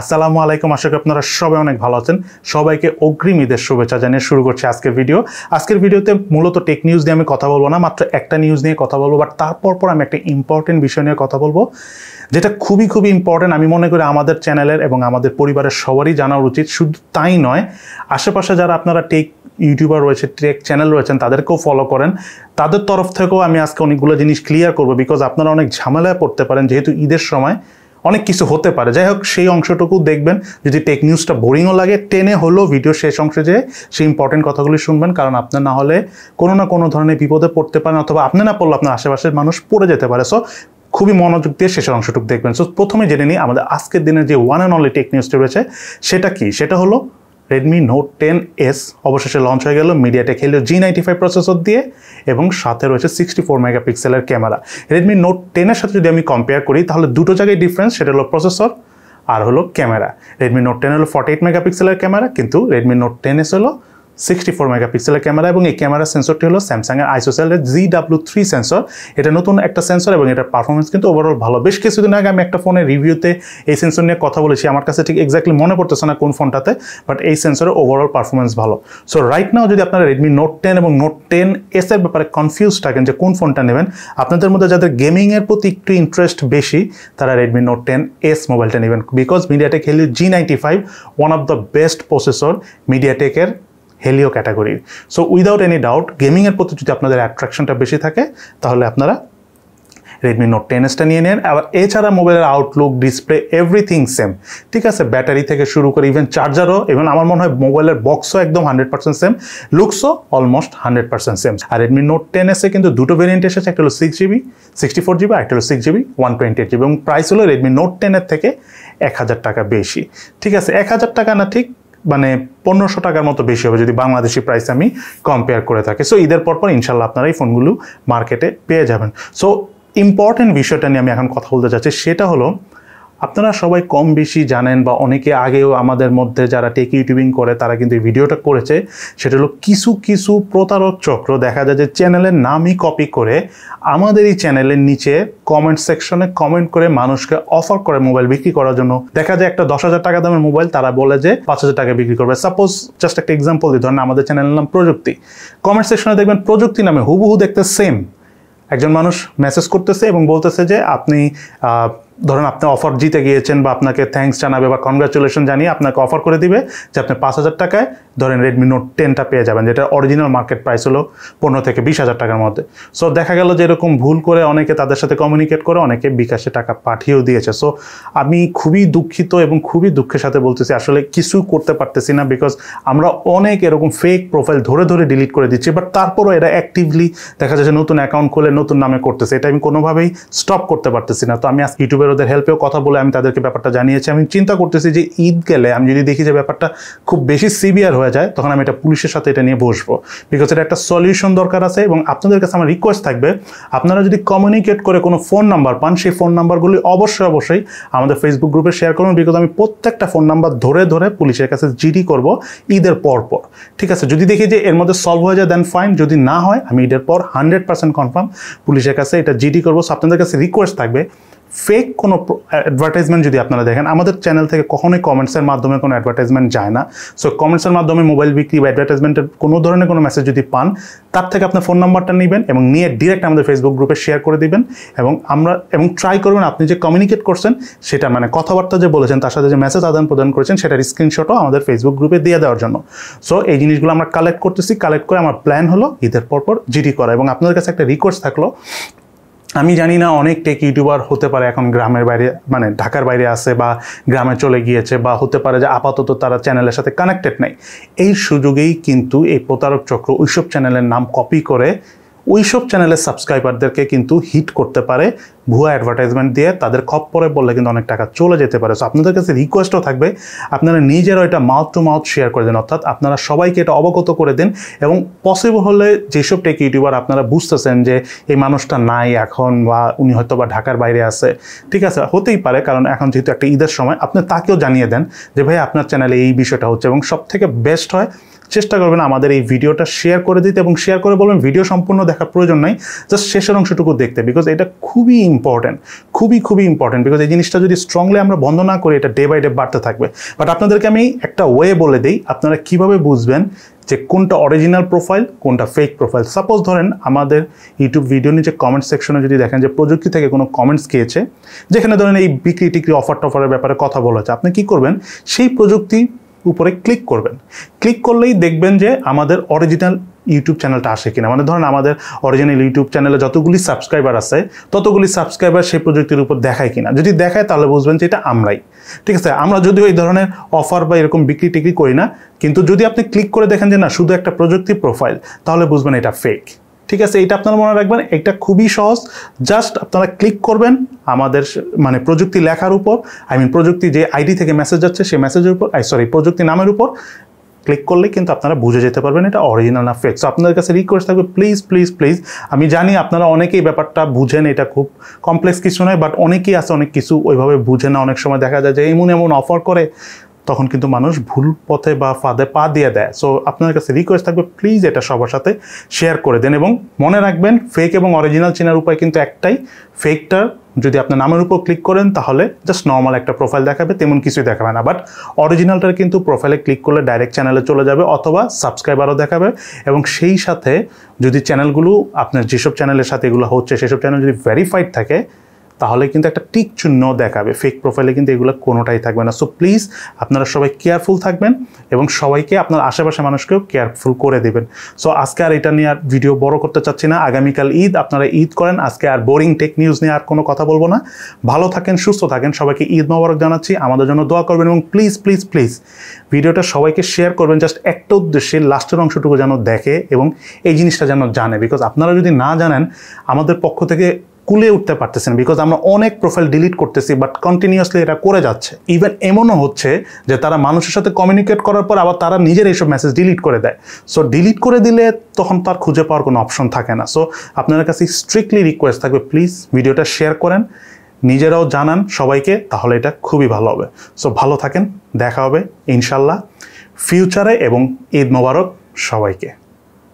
আসসালামু আলাইকুম আশা করি আপনারা সবাই অনেক ভালো আছেন সবাইকে অগ্রিম ঈদের শুভেচ্ছা জানিয়ে শুরু করছে আজকের ভিডিও আজকের ভিডিওতে মূলত টেক নিউজ নিয়ে আমি কথা বলবো না মাত্র একটা নিউজ নিয়ে কথা বলবো বাট তারপর পর আমি একটা ইম্পর্টেন্ট বিষয় নিয়ে কথা বলবো যেটা খুবই খুবই ইম্পর্টেন্ট আমি মনে করি আমাদের চ্যানেলের এবং আমাদের পরিবারের সবারই জানা উচিত শুধু তাই নয় আশেপাশে যারা আপনারা টেক ইউটিউবার রয়েছে ট্রেক চ্যানেল রয়েছেন তাদেরকেও ফলো করেন তাদের তরফ থেকেও আমি আজকে অনেকগুলো জিনিস ক্লিয়ার করবো বিকজ আপনারা অনেক ঝামেলায় পড়তে পারেন যেহেতু ঈদের সময় অনেক কিছু হতে পারে যাই হোক সেই অংশটুকু দেখবেন যদি টেক নিউজটা বোরিংও লাগে টেনে হলো ভিডিও শেষ অংশে যে সেই ইম্পর্টেন্ট কথাগুলি শুনবেন কারণ আপনার না হলে কোনো না কোনো ধরনের বিপদে পড়তে পারেন অথবা আপনি না পড়লে আপনার আশেপাশের মানুষ পড়ে যেতে পারে সো খুবই মনোযোগ দিয়ে শেষের অংশটুকু দেখবেন সো প্রথমে জেনে নিই আমাদের আজকের দিনে যে ওয়ান অ্যান্ড অনলি টেক নিউজটি রয়েছে সেটা কি সেটা হলো রেডমি নোট টেন এস অবশেষে লঞ্চ হয়ে গেল MediaTek Helio G ninety five processor দিয়ে এবং সাথে রয়েছে সিক্সটি ফোর মেগাপিক্সেলের ক্যামেরা রেডমি নোট টেনের সাথে যদি আমি কম্পেয়ার করি তাহলে দুটো জায়গায় ডিফারেন্স সেটা হলো প্রসেসর আর হলো ক্যামেরা রেডমি নোট টেন হলো ফর্টি এইট মেগাপিক্সেলের ক্যামেরা কিন্তু রেডমি নোট টেন এস হলো সিক্সটি ফোর মেগাপিক্সেলের ক্যামেরা এবং এই ক্যামেরা সেন্সরটি হলো স্যামসাংয়ের আইসোসেলের জি ডাব্লু থ্রি সেন্সর এটা নতুন একটা সেন্সর এবং এটার পারফরমেন্স কিন্তু ওভারঅল ভালো বেশ কিছুদিন আগে আমি একটা ফোনের রিভিউতে এই সেন্সর নিয়ে কথা বলেছি আমার কাছে ঠিক এক্স্যাক্টলি মনে পড়তেছে না কোন ফোনটাতে বাট এই সেন্সরের ওভারঅল পারফরমেন্স ভালো সো রাইট নাও যদি আপনারা রেডমি নোট টেন এবং নোট টেন এস এর ব্যাপারে কনফিউজ থাকেন যে কোন ফোনটা নেবেন আপনাদের মধ্যে যাদের গেমিংয়ের প্রতি একটু ইন্টারেস্ট বেশি তারা রেডমি নোট টেন এস মোবাইলটা নেবেন because MediaTek Helio G ninety five one of the best processor মিডিয়াটেকের হেলিও ক্যাটাগরির সো উইদাউট এনি ডাউট গেমিংয়ের প্রতি যদি আপনাদের অ্যাট্রাকশনটা বেশি থাকে তাহলে আপনারা রেডমি নোট টেন এসটা নিয়ে নেন আবার এছাড়া মোবাইলের আউটলুক ডিসপ্লে এভরিথিং সেম ঠিক আছে ব্যাটারি থেকে শুরু করে ইভেন চার্জারও ইভেন আমার মনে হয় মোবাইলের বক্সও একদম হান্ড্রেড পার্সেন্ট সেম লুকসও অলমোস্ট হান্ড্রেড পার্সেন্ট সেম আর রেডমি নোট টেন এসে কিন্তু দুটো ভেরিয়েন্ট এসেছে একটা হলো six GB sixty four GB একটা হলো six GB one twenty eight GB এবং প্রাইস হলো রেডমি নোট টেনের থেকে এক হাজার টাকা বেশি ঠিক আছে এক হাজার টাকা না ঠিক মানে পনেরোশো টাকার মতো বেশি হবে যদি বাংলাদেশি প্রাইস আমি কম্পেয়ার করে থাকি সো ঈদের পরপর ইনশাল্লাহ আপনারা এই ফোনগুলো মার্কেটে পেয়ে যাবেন সো ইম্পর্টেন্ট বিষয়টা নিয়ে আমি এখন কথা বলতে চাচ্ছি সেটা হলো আপনারা সবাই কম বেশি জানেন বা অনেকে আগেও আমাদের মধ্যে যারা টেক ইউটিউবিং করে তারা কিন্তু এই ভিডিওটা করেছে সেটা হলো কিছু কিছু প্রতারক চক্র দেখা যায় যে চ্যানেলের নামই কপি করে আমাদের এই চ্যানেলের নিচে কমেন্ট সেকশনে কমেন্ট করে মানুষকে অফার করে মোবাইল বিক্রি করার জন্য দেখা যায় একটা দশ হাজার টাকা দামের মোবাইল তারা বলে যে পাঁচ হাজার টাকা বিক্রি করবে সাপোজ জাস্ট একটা এক্সাম্পল দিই ধরেন আমাদের চ্যানেলের নাম প্রযুক্তি কমেন্ট সেকশনে দেখবেন প্রযুক্তি নামে হুবহু দেখতে সেম একজন মানুষ মেসেজ করতেছে এবং বলতেছে যে আপনি ধরেন আপনি অফার জিতে গিয়েছেন বা আপনাকে থ্যাংকস জানাবে বা কনগ্রাচুলেশন জানিয়ে আপনাকে অফার করে দিবে যে আপনি পাঁচ হাজার টাকায় ধরেন রেডমি নোট টেনটা পেয়ে যাবেন যেটা অরিজিনাল মার্কেট প্রাইস হলো পনেরো থেকে বিশ হাজার টাকার মধ্যে সো দেখা গেল যে এরকম ভুল করে অনেকে তাদের সাথে কমিউনিকেট করে অনেকে বিকাশে টাকা পাঠিয়েও দিয়েছে সো আমি খুবই দুঃখিত এবং খুবই দুঃখের সাথে বলতেছি আসলে কিছু করতে পারতেছি না বিকজ আমরা অনেক এরকম ফেক প্রোফাইল ধরে ধরে ডিলিট করে দিচ্ছি বাট তারপরও এরা অ্যাক্টিভলি দেখা যাচ্ছে নতুন অ্যাকাউন্ট খুলে নতুন নামে করতেছে এটা আমি কোনোভাবেই স্টপ করতে পারতেছি না তো আমি আজকে ইউটিউবে ইউটিউবের ওদের হেল্পেও কথা বলে আমি তাদেরকে ব্যাপারটা জানিয়েছি আমি চিন্তা করতেছি যে ঈদ গেলে আমি যদি দেখি যে ব্যাপারটা খুব বেশি সিভিয়ার হয়ে যায় তখন আমি এটা পুলিশের সাথে এটা নিয়ে বসবো বিকজ এটা একটা সলিউশন দরকার আছে এবং আপনাদের কাছে আমার রিকোয়েস্ট থাকবে আপনারা যদি কমিউনিকেট করে কোনো ফোন নাম্বার পান সেই ফোন নাম্বারগুলি অবশ্যই অবশ্যই আমাদের ফেসবুক গ্রুপে শেয়ার করুন বিকজ আমি প্রত্যেকটা ফোন নাম্বার ধরে ধরে পুলিশের কাছে জিডি করব ঈদের পর পর ঠিক আছে যদি দেখি যে এর মধ্যে সলভ হয়ে যায় দেন ফাইন যদি না হয় আমি ঈদের পর হান্ড্রেড পার্সেন্ট কনফার্ম পুলিশের কাছে এটা জিডি করবো আপনাদের কাছে রিকোয়েস্ট থাকবে ফেক কোনো অ্যাডভার্টাইজমেন্ট যদি আপনারা দেখেন আমাদের চ্যানেল থেকে কখনোই কমেন্টসের মাধ্যমে কোনো অ্যাডভার্টাইজমেন্ট যায় না সো কমেন্টসের মাধ্যমে মোবাইল বিক্রি বা অ্যাডভার্টাইজমেন্টের কোনো ধরনের কোনো মেসেজ যদি পান তার থেকে আপনার ফোন নাম্বারটা নেবেন এবং নিয়ে ডিরেক্ট আমাদের ফেসবুক গ্রুপে শেয়ার করে দিবেন এবং আমরা এবং ট্রাই করবেন আপনি যে কমিউনিকেট করছেন সেটা মানে কথাবার্তা যে বলেছেন তার সাথে যে মেসেজ আদান প্রদান করেছেন সেটার স্ক্রিনশটও আমাদের ফেসবুক গ্রুপে দিয়ে দেওয়ার জন্য সো এই জিনিসগুলো আমরা কালেক্ট করতেছি কালেক্ট করে আমার প্ল্যান হলো ঈদের পরপর জিডি করা এবং আপনাদের কাছে একটা রিকোয়েস্ট থাকলো আমি জানি না অনেক টেক ইউটিউবার হতে পারে এখন গ্রামের বাইরে মানে ঢাকার বাইরে আছে বা গ্রামে চলে গিয়েছে বা হতে পারে যে আপাতত তারা চ্যানেলের সাথে কানেক্টেড নাই এই সুযোগেই কিন্তু এই প্রতারক চক্র ওইসব চ্যানেলের নাম কপি করে ওইসব চ্যানেলের সাবস্ক্রাইবারদেরকে কিন্তু হিট করতে পারে ভুয়া অ্যাডভার্টাইজমেন্ট দিয়ে তাদের খপ্পরে বললে কিন্তু অনেক টাকা চলে যেতে পারে সো আপনাদের কাছে রিকোয়েস্টও থাকবে আপনারা নিজেরা এটা মাউথ টু মাউথ শেয়ার করে দেন অর্থাৎ আপনারা সবাইকে এটা অবগত করে দেন এবং পসিবল হলে যেসব টেক ইউটিউবার আপনারা বুঝতেছেন যে এই মানুষটা নাই এখন বা উনি হয়তো বা ঢাকার বাইরে আছে ঠিক আছে হতেই পারে কারণ এখন যেহেতু একটা ঈদের সময় আপনি তাকেও জানিয়ে দেন যে ভাই আপনার চ্যানেলে এই বিষয়টা হচ্ছে এবং সব থেকে বেস্ট হয় চেষ্টা করবেন আমাদের এই ভিডিওটা শেয়ার করে দিতে এবং শেয়ার করে বলবেন ভিডিও সম্পূর্ণ দেখার প্রয়োজন নাই জাস্ট শেষের অংশটুকু দেখতে বিকজ এটা খুবই ইম্পর্টেন্ট খুবই খুবই ইম্পর্টেন্ট বিকজ এই জিনিসটা যদি স্ট্রংলি আমরা বন্ধ না করি এটা ডে বাই ডে বাড়তে থাকবে বাট আপনাদেরকে আমি একটা ওয়ে বলে দিই আপনারা কিভাবে বুঝবেন যে কোনটা অরিজিনাল প্রোফাইল কোনটা ফেক প্রোফাইল সাপোজ ধরেন আমাদের ইউটিউব ভিডিও নিচে কমেন্ট সেকশনে যদি দেখেন যে প্রযুক্তি থেকে কোনো কমেন্টস খেয়েছে যেখানে ধরেন এই বিক্রি টিক্রি অফার টফারের ব্যাপারে কথা বলা হচ্ছে আপনি কী করবেন সেই প্রযুক্তি উপরে ক্লিক করবেন ক্লিক করলেই দেখবেন যে আমাদের অরিজিনাল ইউটিউব চ্যানেলটা আসে কিনা মানে ধরেন আমাদের অরিজিনাল ইউটিউব চ্যানেলে যতগুলি সাবস্ক্রাইবার আছে ততগুলি সাবস্ক্রাইবার সেই প্রযুক্তির উপর দেখায় কিনা যদি দেখায় তাহলে বুঝবেন যে এটা আমরাই ঠিক আছে আমরা যদি এই ধরনের অফার বা এরকম বিক্রি টিক্রি করি না কিন্তু যদি আপনি ক্লিক করে দেখেন যে না শুধু একটা প্রযুক্তি প্রোফাইল তাহলে বুঝবেন এটা ফেক ঠিক আছে এটা আপনারা মনে রাখবেন এটা খুবই সহজ জাস্ট আপনারা ক্লিক করবেন আমাদের মানে প্রযুক্তি লেখার উপর আই মিন প্রযুক্তি যে আইডি থেকে মেসেজ যাচ্ছে সেই মেসেজের উপর আই সরি প্রযুক্তি নামের উপর ক্লিক করলে কিন্তু আপনারা বুঝে যেতে পারবেন এটা অরিজিনাল না ফেক সো আপনাদের কাছে রিকোয়েস্ট থাকবে প্লিজ প্লিজ প্লিজ আমি জানি আপনারা অনেকেই ব্যাপারটা বুঝেন এটা খুব কমপ্লেক্স কিছু নয় বাট অনেকেই আছে অনেক কিছু ওইভাবে বুঝে না অনেক সময় দেখা যায় যে এমন এমন অফার করে তখন কিন্তু মানুষ ভুল পথে বা ফাঁদে পা দিয়ে দেয় সো আপনার কাছে রিকোয়েস্ট থাকবে প্লিজ এটা সবার সাথে শেয়ার করে দেন এবং মনে রাখবেন ফেক এবং অরিজিনাল চেনার উপায় কিন্তু একটাই ফেকটা যদি আপনার নামের উপর ক্লিক করেন তাহলে জাস্ট নর্মাল একটা প্রোফাইল দেখাবে তেমন কিছুই দেখাবে না বাট অরিজিনালটার কিন্তু প্রোফাইলে ক্লিক করলে ডাইরেক্ট চ্যানেলে চলে যাবে অথবা সাবস্ক্রাইবারও দেখাবে এবং সেই সাথে যদি চ্যানেলগুলো আপনার যেসব চ্যানেলের সাথে এগুলো হচ্ছে সেসব চ্যানেল যদি ভেরিফাইড থাকে তাহলে কিন্তু একটা টিক চিহ্ন দেখাবে ফেক প্রোফাইলে কিন্তু এগুলো কোনোটাই থাকবে না সো প্লিজ আপনারা সবাই কেয়ারফুল থাকবেন এবং সবাইকে আপনার আশেপাশে মানুষকেও কেয়ারফুল করে দেবেন সো আজকে আর এটা নিয়ে আর ভিডিও বড় করতে চাচ্ছি না আগামীকাল ঈদ আপনারা ঈদ করেন আজকে আর বোরিং টেক নিউজ নিয়ে আর কোনো কথা বলবো না ভালো থাকেন সুস্থ থাকেন সবাইকে ঈদ মোবারক জানাচ্ছি আমাদের জন্য দোয়া করবেন এবং প্লিজ প্লিজ প্লিজ ভিডিওটা সবাইকে শেয়ার করবেন জাস্ট একটা উদ্দেশ্যে লাস্টের অংশটুকু যেন দেখে এবং এই জিনিসটা যেন জানে বিকজ আপনারা যদি না জানেন আমাদের পক্ষ থেকে কুলে উঠতে পারতেছে না বিকজ আমরা অনেক প্রোফাইল ডিলিট করতেছি বাট কন্টিনিউয়াসলি এটা করে যাচ্ছে ইভেন এমনও হচ্ছে যে তারা মানুষের সাথে কমিউনিকেট করার পর আবার তারা নিজের এইসব মেসেজ ডিলিট করে দেয় সো ডিলিট করে দিলে তখন তার খুঁজে পাওয়ার কোনো অপশন থাকে না সো আপনার কাছে স্ট্রিক্টলি রিকোয়েস্ট থাকবে প্লিজ ভিডিওটা শেয়ার করেন নিজেরাও জানান সবাইকে তাহলে এটা খুবই ভালো হবে সো ভালো থাকেন দেখা হবে ইনশাল্লাহ ফিউচারে এবং ঈদ মোবারক সবাইকে